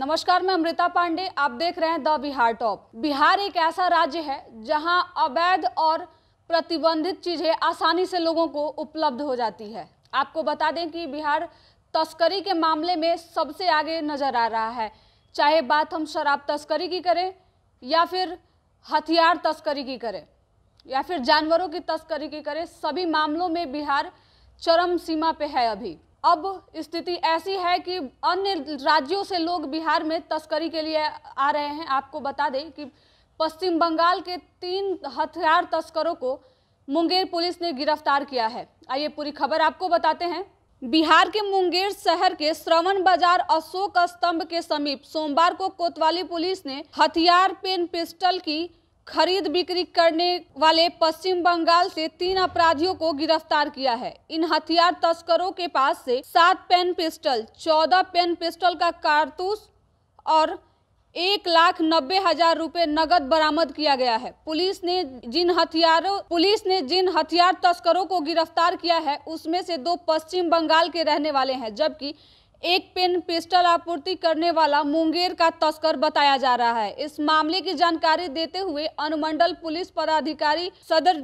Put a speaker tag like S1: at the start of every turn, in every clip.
S1: नमस्कार मैं अमृता पांडे आप देख रहे हैं द बिहार टॉप बिहार एक ऐसा राज्य है जहां अवैध और प्रतिबंधित चीज़ें आसानी से लोगों को उपलब्ध हो जाती है आपको बता दें कि बिहार तस्करी के मामले में सबसे आगे नज़र आ रहा है चाहे बात हम शराब तस्करी की करें या फिर हथियार तस्करी की करें या फिर जानवरों की तस्करी की करें सभी मामलों में बिहार चरम सीमा पे है अभी अब स्थिति ऐसी है कि अन्य राज्यों से लोग बिहार में तस्करी के लिए आ रहे हैं आपको बता दें कि पश्चिम बंगाल के तीन हथियार तस्करों को मुंगेर पुलिस ने गिरफ्तार किया है आइए पूरी खबर आपको बताते हैं बिहार के मुंगेर शहर के श्रवण बाजार अशोक स्तंभ के समीप सोमवार को कोतवाली पुलिस ने हथियार पेन पिस्टल की खरीद बिक्री करने वाले पश्चिम बंगाल से तीन अपराधियों को गिरफ्तार किया है इन हथियार तस्करों के पास से सात पेन पिस्टल चौदह पेन पिस्टल का कारतूस और एक लाख नब्बे हजार रूपए नगद बरामद किया गया है पुलिस ने जिन हथियारों पुलिस ने जिन हथियार तस्करों को गिरफ्तार किया है उसमें से दो पश्चिम बंगाल के रहने वाले हैं जबकि एक पेन पिस्टल आपूर्ति करने वाला मुंगेर का तस्कर बताया जा रहा है इस मामले की जानकारी देते हुए अनुमंडल पुलिस पदाधिकारी सदर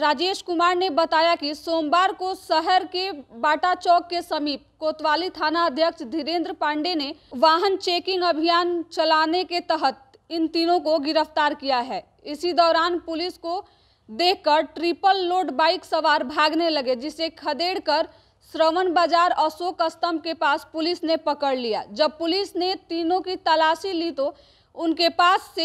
S1: राजेश कुमार ने बताया कि सोमवार को शहर के बाटा चौक के समीप कोतवाली थाना अध्यक्ष धीरेन्द्र पांडे ने वाहन चेकिंग अभियान चलाने के तहत इन तीनों को गिरफ्तार किया है इसी दौरान पुलिस को देखकर ट्रिपल लोड बाइक सवार भागने लगे जिसे खदेड़ कर श्रवण बाजार अशोक स्तंभ के पास पुलिस ने पकड़ लिया जब पुलिस ने तीनों की तलाशी ली तो उनके पास से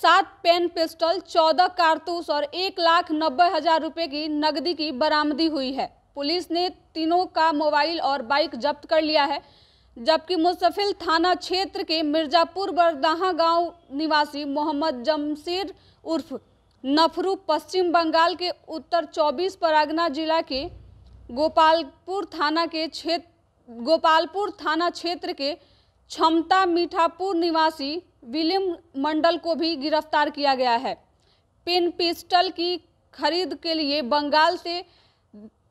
S1: सात पेन पिस्टल चौदह कारतूस और एक लाख नब्बे हजार रुपये की नकदी की बरामदी हुई है पुलिस ने तीनों का मोबाइल और बाइक जब्त कर लिया है जबकि मुसफिल थाना क्षेत्र के मिर्जापुर बरदाहा गांव निवासी मोहम्मद जमशेर उर्फ नफरू पश्चिम बंगाल के उत्तर 24 परगना जिला के गोपालपुर थाना के क्षेत्र गोपालपुर थाना क्षेत्र के क्षमता मीठापुर निवासी विलियम मंडल को भी गिरफ्तार किया गया है पिन पिस्टल की खरीद के लिए बंगाल से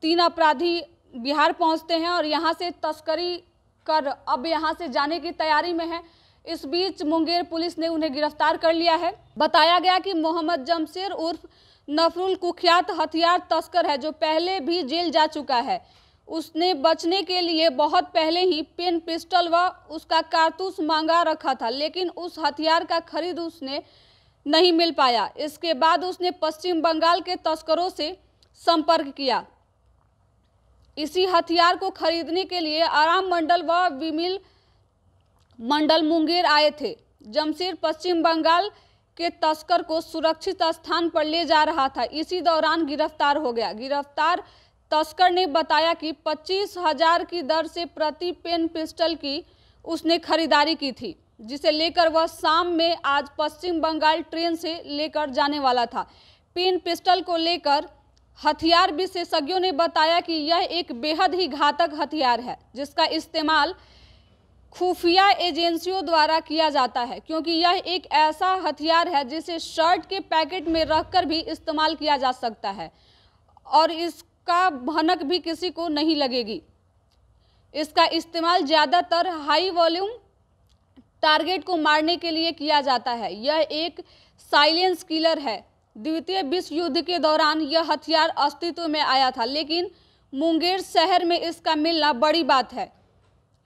S1: तीन अपराधी बिहार पहुंचते हैं और यहां से तस्करी कर अब यहां से जाने की तैयारी में है इस बीच मुंगेर पुलिस ने उन्हें गिरफ्तार कर लिया है बताया गया कि मोहम्मद जमशेर उर्फ नफरुल कुख्यात हथियार तस्कर है जो पहले भी जेल जा चुका है उसने बचने के लिए बहुत पहले ही पेन पिस्टल व उसका कारतूस मांगा रखा था लेकिन उस हथियार का खरीद उसने नहीं मिल पाया इसके बाद उसने पश्चिम बंगाल के तस्करों से संपर्क किया इसी हथियार को खरीदने के लिए आराम मंडल व विमिल मंडल मुंगेर आए थे जमशेर पश्चिम बंगाल के तस्कर को सुरक्षित स्थान पर ले जा रहा था इसी दौरान गिरफ्तार हो गया गिरफ्तार तस्कर ने बताया कि पच्चीस हजार की दर से प्रति पेन पिस्टल की उसने खरीदारी की थी जिसे लेकर वह शाम में आज पश्चिम बंगाल ट्रेन से लेकर जाने वाला था पेन पिस्टल को लेकर हथियार विशेषज्ञों ने बताया कि यह एक बेहद ही घातक हथियार है जिसका इस्तेमाल खुफिया एजेंसियों द्वारा किया जाता है क्योंकि यह एक ऐसा हथियार है जिसे शर्ट के पैकेट में रखकर भी इस्तेमाल किया जा सकता है और इसका भनक भी किसी को नहीं लगेगी इसका इस्तेमाल ज़्यादातर हाई वॉल्यूम टारगेट को मारने के लिए किया जाता है यह एक साइलेंस किलर है द्वितीय विश्व युद्ध के दौरान यह हथियार अस्तित्व में आया था लेकिन मुंगेर शहर में इसका मिलना बड़ी बात है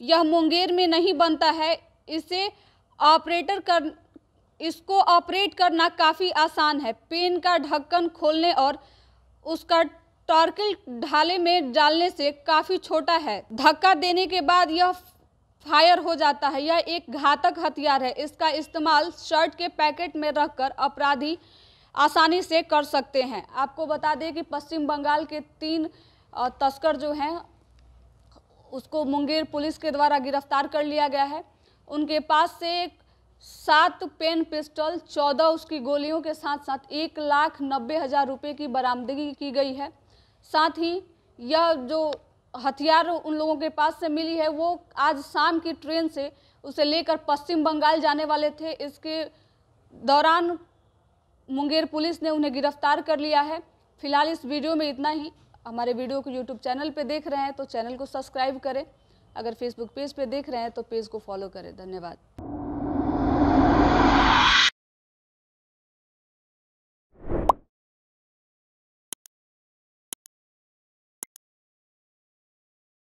S1: यह मुंगेर में नहीं बनता है इसे ऑपरेटर कर इसको ऑपरेट करना काफ़ी आसान है पेन का ढक्कन खोलने और उसका टॉर्किल ढाले में डालने से काफ़ी छोटा है धक्का देने के बाद यह फायर हो जाता है यह एक घातक हथियार है इसका इस्तेमाल शर्ट के पैकेट में रखकर अपराधी आसानी से कर सकते हैं आपको बता दें कि पश्चिम बंगाल के तीन तस्कर जो हैं उसको मुंगेर पुलिस के द्वारा गिरफ्तार कर लिया गया है उनके पास से सात पेन पिस्टल चौदह उसकी गोलियों के साथ साथ एक लाख नब्बे हज़ार रुपये की बरामदगी की गई है साथ ही यह जो हथियार उन लोगों के पास से मिली है वो आज शाम की ट्रेन से उसे लेकर पश्चिम बंगाल जाने वाले थे इसके दौरान मुंगेर पुलिस ने उन्हें गिरफ्तार कर लिया है फिलहाल इस वीडियो में इतना ही हमारे वीडियो को यूट्यूब चैनल पर देख रहे हैं तो चैनल को सब्सक्राइब करें अगर फेसबुक पेज पर देख रहे हैं तो पेज को फॉलो करें धन्यवाद